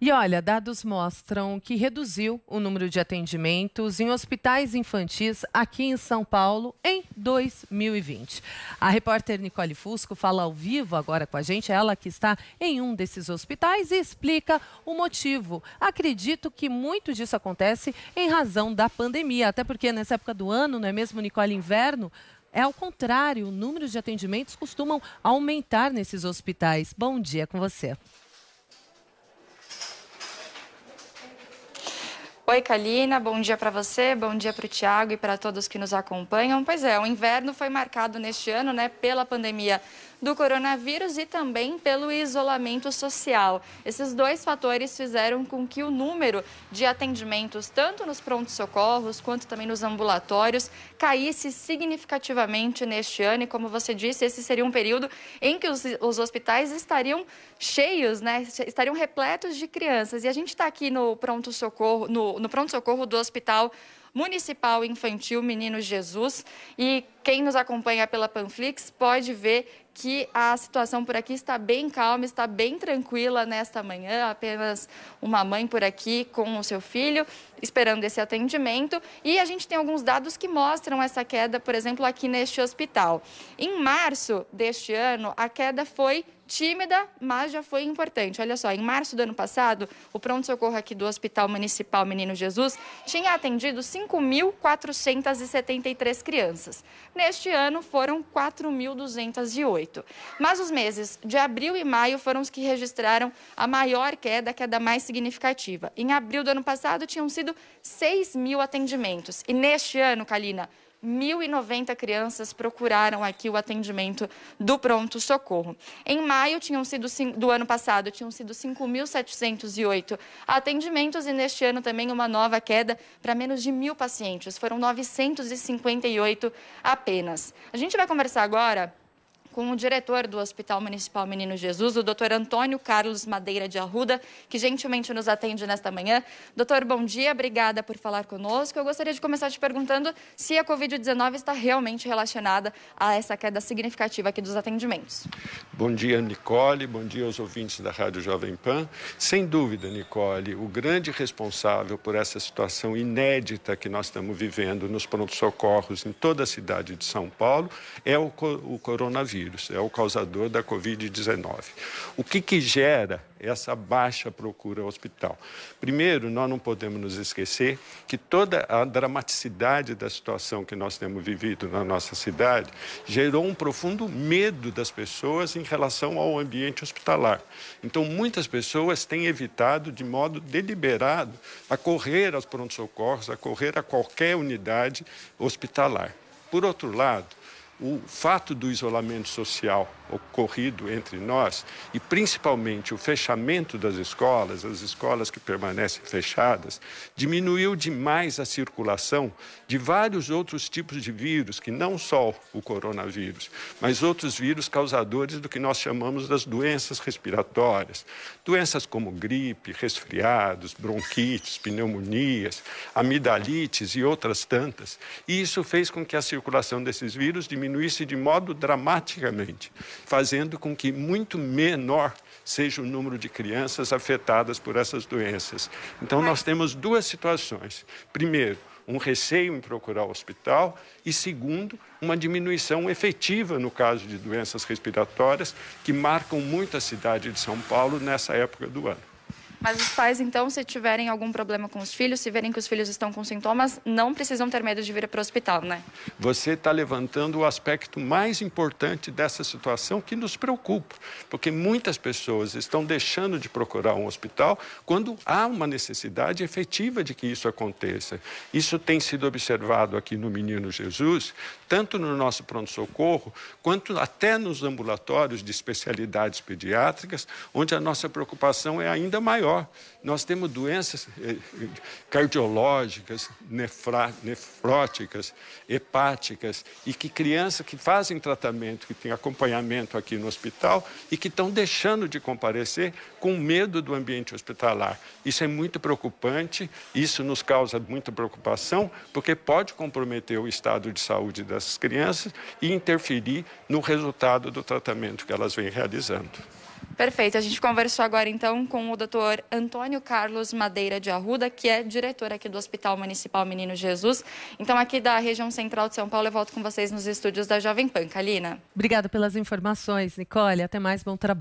E olha, dados mostram que reduziu o número de atendimentos em hospitais infantis aqui em São Paulo em 2020. A repórter Nicole Fusco fala ao vivo agora com a gente, ela que está em um desses hospitais e explica o motivo. Acredito que muito disso acontece em razão da pandemia, até porque nessa época do ano, não é mesmo, Nicole, inverno, é ao contrário, o número de atendimentos costumam aumentar nesses hospitais. Bom dia com você. Oi, Kalina, bom dia para você, bom dia para o Tiago e para todos que nos acompanham. Pois é, o inverno foi marcado neste ano né, pela pandemia do coronavírus e também pelo isolamento social. Esses dois fatores fizeram com que o número de atendimentos, tanto nos pronto socorros quanto também nos ambulatórios, caísse significativamente neste ano. E como você disse, esse seria um período em que os, os hospitais estariam cheios, né? estariam repletos de crianças. E a gente está aqui no pronto socorro, no no pronto-socorro do Hospital Municipal Infantil Menino Jesus. E quem nos acompanha pela Panflix pode ver que a situação por aqui está bem calma, está bem tranquila nesta manhã. Apenas uma mãe por aqui com o seu filho, esperando esse atendimento. E a gente tem alguns dados que mostram essa queda, por exemplo, aqui neste hospital. Em março deste ano, a queda foi tímida, mas já foi importante. Olha só, em março do ano passado, o pronto-socorro aqui do Hospital Municipal Menino Jesus tinha atendido 5.473 crianças. Neste ano, foram 4.208. Mas os meses de abril e maio foram os que registraram a maior queda, é a queda mais significativa. Em abril do ano passado, tinham sido 6 mil atendimentos. E neste ano, Kalina, 1.090 crianças procuraram aqui o atendimento do pronto-socorro. Em maio tinham sido, do ano passado tinham sido 5.708 atendimentos e neste ano também uma nova queda para menos de mil pacientes. Foram 958 apenas. A gente vai conversar agora com o diretor do Hospital Municipal Menino Jesus, o Dr. Antônio Carlos Madeira de Arruda, que gentilmente nos atende nesta manhã. Doutor, bom dia, obrigada por falar conosco. Eu gostaria de começar te perguntando se a Covid-19 está realmente relacionada a essa queda significativa aqui dos atendimentos. Bom dia, Nicole, bom dia aos ouvintes da Rádio Jovem Pan. Sem dúvida, Nicole, o grande responsável por essa situação inédita que nós estamos vivendo nos prontos socorros em toda a cidade de São Paulo é o, o coronavírus coronavírus, é o causador da Covid-19. O que, que gera essa baixa procura hospital? Primeiro, nós não podemos nos esquecer que toda a dramaticidade da situação que nós temos vivido na nossa cidade gerou um profundo medo das pessoas em relação ao ambiente hospitalar. Então, muitas pessoas têm evitado de modo deliberado a correr aos pronto-socorros, a correr a qualquer unidade hospitalar. Por outro lado, o fato do isolamento social ocorrido entre nós e principalmente o fechamento das escolas, as escolas que permanecem fechadas, diminuiu demais a circulação de vários outros tipos de vírus, que não só o coronavírus, mas outros vírus causadores do que nós chamamos das doenças respiratórias, doenças como gripe, resfriados, bronquites, pneumonias, amidalites e outras tantas. E isso fez com que a circulação desses vírus diminuísse diminuísse de modo dramaticamente, fazendo com que muito menor seja o número de crianças afetadas por essas doenças. Então, nós temos duas situações. Primeiro, um receio em procurar o hospital e, segundo, uma diminuição efetiva no caso de doenças respiratórias que marcam muito a cidade de São Paulo nessa época do ano. Mas os pais, então, se tiverem algum problema com os filhos, se verem que os filhos estão com sintomas, não precisam ter medo de vir para o hospital, né? Você está levantando o aspecto mais importante dessa situação que nos preocupa, porque muitas pessoas estão deixando de procurar um hospital quando há uma necessidade efetiva de que isso aconteça. Isso tem sido observado aqui no Menino Jesus, tanto no nosso pronto-socorro, quanto até nos ambulatórios de especialidades pediátricas, onde a nossa preocupação é ainda maior pior. Nós temos doenças eh, cardiológicas, nefra, nefróticas, hepáticas, e que crianças que fazem tratamento, que têm acompanhamento aqui no hospital e que estão deixando de comparecer com medo do ambiente hospitalar. Isso é muito preocupante, isso nos causa muita preocupação, porque pode comprometer o estado de saúde dessas crianças e interferir no resultado do tratamento que elas vêm realizando. Perfeito. A gente conversou agora então com o doutor Antônio Carlos Madeira de Arruda, que é diretor aqui do Hospital Municipal Menino Jesus. Então, aqui da região central de São Paulo, eu volto com vocês nos estúdios da Jovem Pan. Kalina. Obrigada pelas informações, Nicole. Até mais, bom trabalho.